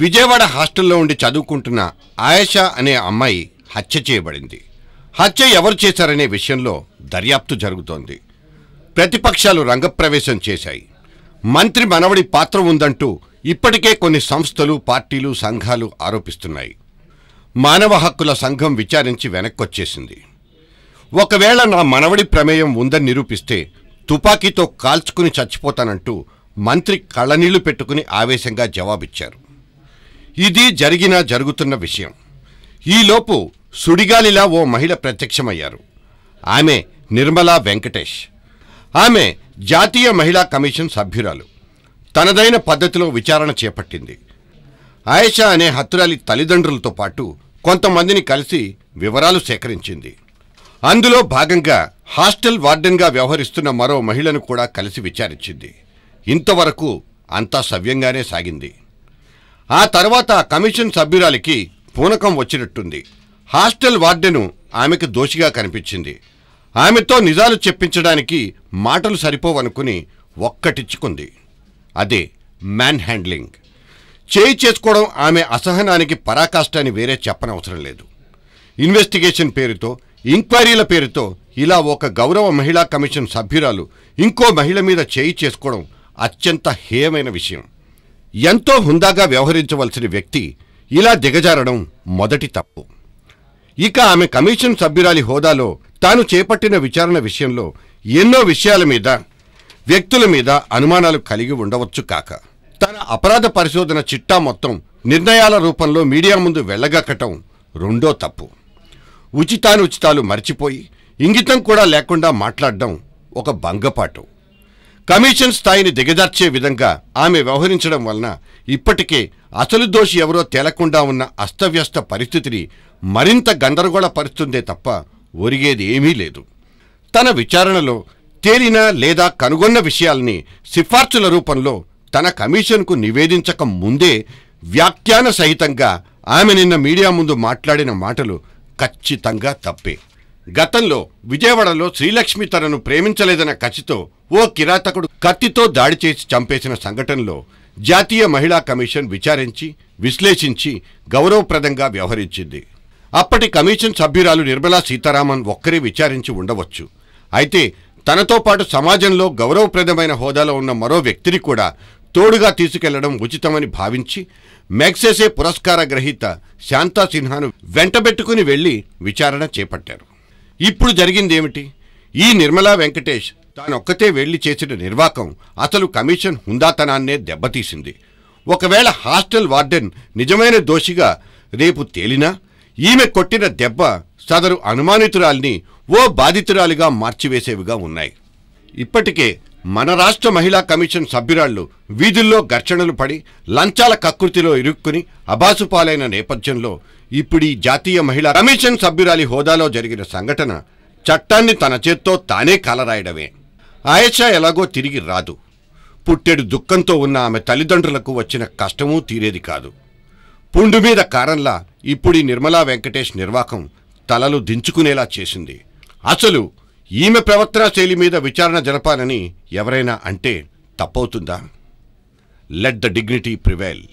విజయవాడ హాస్టల్లో ఉండి చదువుకుంటున్న ఆయేషా అనే అమ్మాయి హత్య చేయబడింది హత్య ఎవరు చేశారనే విషయంలో దర్యాప్తు జరుగుతోంది ప్రతిపక్షాలు రంగప్రవేశం చేశాయి మంత్రి మనవడి పాత్ర ఉందంటూ ఇప్పటికే కొన్ని సంస్థలు పార్టీలు సంఘాలు ఆరోపిస్తున్నాయి మానవ హక్కుల సంఘం విచారించి వెనక్కొచ్చేసింది ఒకవేళ నా మనవడి ప్రమేయం ఉందని నిరూపిస్తే తుపాకీతో కాల్చుకుని చచ్చిపోతానంటూ మంత్రి కళ్ళనీళ్లు పెట్టుకుని ఆవేశంగా జవాబిచ్చారు ఇది జరిగిన జరుగుతున్న విషయం ఈలోపు సుడిగాలిలా ఓ మహిళ ప్రత్యక్షమయ్యారు ఆమె నిర్మలా వెంకటేష్ ఆమె జాతీయ మహిళా కమిషన్ సభ్యురాలు తనదైన పద్ధతిలో విచారణ చేపట్టింది ఆయేషా అనే హత్తురాలి తల్లిదండ్రులతో పాటు కొంతమందిని కలిసి వివరాలు సేకరించింది అందులో భాగంగా హాస్టల్ వార్డెన్గా వ్యవహరిస్తున్న మరో మహిళను కూడా కలిసి విచారించింది ఇంతవరకు అంతా సవ్యంగానే సాగింది ఆ తర్వాత కమిషన్ సభ్యురాలికి పూనకం వచ్చినట్టుంది హాస్టల్ వార్డెను ఆమెకు దోషిగా కనిపించింది ఆమెతో నిజాలు చెప్పించడానికి మాటలు సరిపోవనుకుని ఒక్కటిచ్చుకుంది అదే మ్యాన్ హ్యాండ్లింగ్ చేయి చేసుకోవడం ఆమె అసహనానికి పరాకాష్ట అని వేరే చెప్పనవసరం లేదు ఇన్వెస్టిగేషన్ పేరుతో ఇంక్వైరీల పేరుతో ఇలా ఒక గౌరవ మహిళా కమిషన్ సభ్యురాలు ఇంకో మహిళ మీద చేయి చేసుకోవడం అత్యంత హేయమైన విషయం ఎంతో హుందాగా వ్యవహరించవలసిన వ్యక్తి ఇలా దిగజారడం మొదటి తప్పు ఇక ఆమె కమిషన్ సభ్యురాలి హోదాలో తాను చేపట్టిన విచారణ విషయంలో ఎన్నో విషయాల మీద వ్యక్తుల మీద అనుమానాలు కలిగి ఉండవచ్చు కాక తన అపరాధ పరిశోధన చిట్టా మొత్తం నిర్ణయాల రూపంలో మీడియా ముందు వెళ్లగక్కటం రెండో తప్పు ఉచితానుచితాలు మర్చిపోయి ఇంగితం కూడా లేకుండా మాట్లాడడం ఒక భంగపాటు కమిషన్ స్థాయిని దిగజార్చే విధంగా ఆమె వ్యవహరించడం వలన ఇప్పటికే అసలు దోషి ఎవరో తేలకుండా ఉన్న అస్తవ్యస్త పరిస్థితిని మరింత గందరగోళపరుస్తుందే తప్ప ఒరిగేది ఏమీ లేదు తన విచారణలో తేలిన లేదా కనుగొన్న విషయాల్ని సిఫార్సుల రూపంలో తన కమిషన్కు నివేదించక ముందే వ్యాఖ్యాన సహితంగా ఆమె నిన్న మీడియా ముందు మాట్లాడిన మాటలు ఖచ్చితంగా తప్పే గతంలో విజయవాడలో శ్రీలక్ష్మి తనను ప్రేమించలేదన్న కసితో ఓ కిరాతకుడు కత్తితో దాడి చేసి చంపేసిన సంఘటనలో జాతీయ మహిళా కమిషన్ విచారించి విశ్లేషించి గౌరవప్రదంగా వ్యవహరించింది అప్పటి కమిషన్ సభ్యురాలు నిర్మలా సీతారామన్ ఒక్కరే విచారించి ఉండవచ్చు అయితే తనతో పాటు సమాజంలో గౌరవప్రదమైన హోదాలో ఉన్న మరో వ్యక్తిని కూడా తోడుగా తీసుకెళ్లడం ఉచితమని భావించి మెగ్సెసే పురస్కార గ్రహీత శాంతా సిన్హాను వెంటబెట్టుకుని వెళ్లి విచారణ చేపట్టారు ఇప్పుడు ఏమిటి ఈ నిర్మలా వెంకటేష్ తానొక్కతే వెళ్లి చేసిన నిర్వాకం అసలు కమిషన్ హుందాతనాన్నే దెబ్బతీసింది ఒకవేళ హాస్టల్ వార్డెన్ నిజమైన దోషిగా రేపు తేలినా ఈమె కొట్టిన దెబ్బ సదరు అనుమానితురాల్ని ఓ బాధితురాలిగా మార్చివేసేవిగా ఉన్నాయి ఇప్పటికే మన రాష్ట్ర మహిళా కమిషన్ సభ్యురాళ్లు వీధుల్లో ఘర్షణలు పడి లంచాల కకృతిలో ఇరుక్కుని అబాసుపాలైన నేపథ్యంలో ఇప్పుడు ఈ జాతీయ మహిళా కమిషన్ సభ్యురాలి హోదాలో జరిగిన సంఘటన చట్టాన్ని తన చేత్తో తానే కలరాయడమే ఆయషా ఎలాగో తిరిగి రాదు పుట్టెడు దుఃఖంతో ఉన్న ఆమె తల్లిదండ్రులకు వచ్చిన కష్టమూ తీరేది కాదు పుండు మీద కారంలా ఇప్పుడు నిర్మలా వెంకటేష్ నిర్వాకం తలలు దించుకునేలా చేసింది అసలు ఈమె ప్రవర్తనా శైలి మీద విచారణ జరపాలని ఎవరైనా అంటే తప్పవుతుందా లెట్ ద డిగ్నిటీ ప్రివైల్